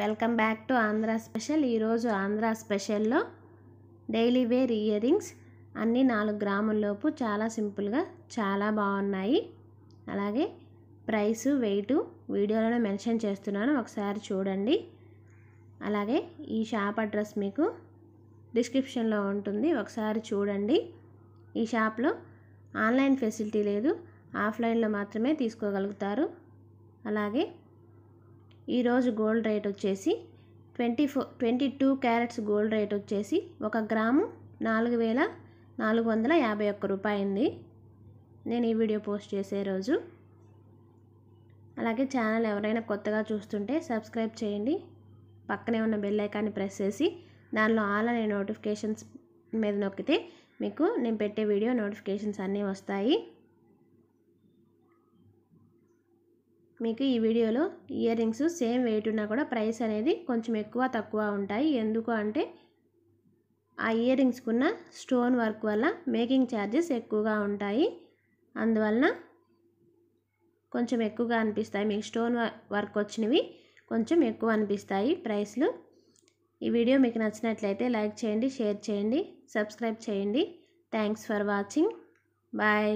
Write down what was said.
welcome back to Andhra special ఈరోజు ఆంధ్ర స్పెషల్లో daily wear earrings అన్నీ నాలుగు గ్రాముల్లోపు చాలా సింపుల్గా చాలా బాగున్నాయి అలాగే ప్రైసు వెయిటు వీడియోలోనే మెన్షన్ చేస్తున్నాను ఒకసారి చూడండి అలాగే ఈ షాప్ అడ్రస్ మీకు డిస్క్రిప్షన్లో ఉంటుంది ఒకసారి చూడండి ఈ షాప్లో ఆన్లైన్ ఫెసిలిటీ లేదు ఆఫ్లైన్లో మాత్రమే తీసుకోగలుగుతారు అలాగే ఈరోజు గోల్డ్ రేట్ వచ్చేసి twenty four twenty two carats gold rate వచ్చేసి ఒక గ్రాము నాలుగు వేల నాలుగు వందల యాభై ఒక్క రూపాయింది నేను ఈ వీడియో పోస్ట్ చేసే రోజు అలాగే ఛానల్ ఎవరైనా కొత్తగా చూస్తుంటే సబ్స్క్రైబ్ చేయండి పక్కనే ఉన్న బెల్ ఐకాన్ని ప్రెస్ చేసి దానిలో ఆల్ అనే నోటిఫికేషన్స్ మీద నొక్కితే మీకు నేను పెట్టే వీడియో నోటిఫికేషన్స్ అన్నీ వస్తాయి మీకు ఈ వీడియోలో ఇయర్ రింగ్స్ సేమ్ వెయిట్ ఉన్నా కూడా ప్రైస్ అనేది కొంచెం ఎక్కువ తక్కువ ఉంటాయి ఎందుకు అంటే ఆ ఇయర్ రింగ్స్కున్న స్టోన్ వర్క్ వల్ల మేకింగ్ ఛార్జెస్ ఎక్కువగా ఉంటాయి అందువలన కొంచెం ఎక్కువగా అనిపిస్తాయి మీకు స్టోన్ వర్క్ వచ్చినవి కొంచెం ఎక్కువ అనిపిస్తాయి ప్రైస్లు ఈ వీడియో మీకు నచ్చినట్లయితే లైక్ చేయండి షేర్ చేయండి సబ్స్క్రైబ్ చేయండి థ్యాంక్స్ ఫర్ వాచింగ్ బాయ్